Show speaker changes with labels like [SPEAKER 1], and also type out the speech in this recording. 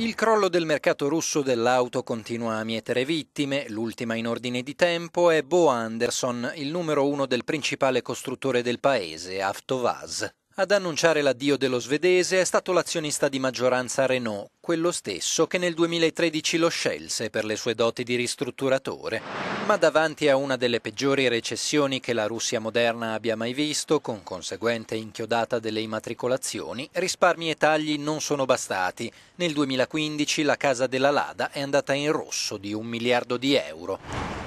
[SPEAKER 1] Il crollo del mercato russo dell'auto continua a mietere vittime, l'ultima in ordine di tempo è Bo Anderson, il numero uno del principale costruttore del paese, Avtovaz. Ad annunciare l'addio dello svedese è stato l'azionista di maggioranza Renault, quello stesso che nel 2013 lo scelse per le sue doti di ristrutturatore. Ma davanti a una delle peggiori recessioni che la Russia moderna abbia mai visto, con conseguente inchiodata delle immatricolazioni, risparmi e tagli non sono bastati. Nel 2015 la casa della Lada è andata in rosso di un miliardo di euro.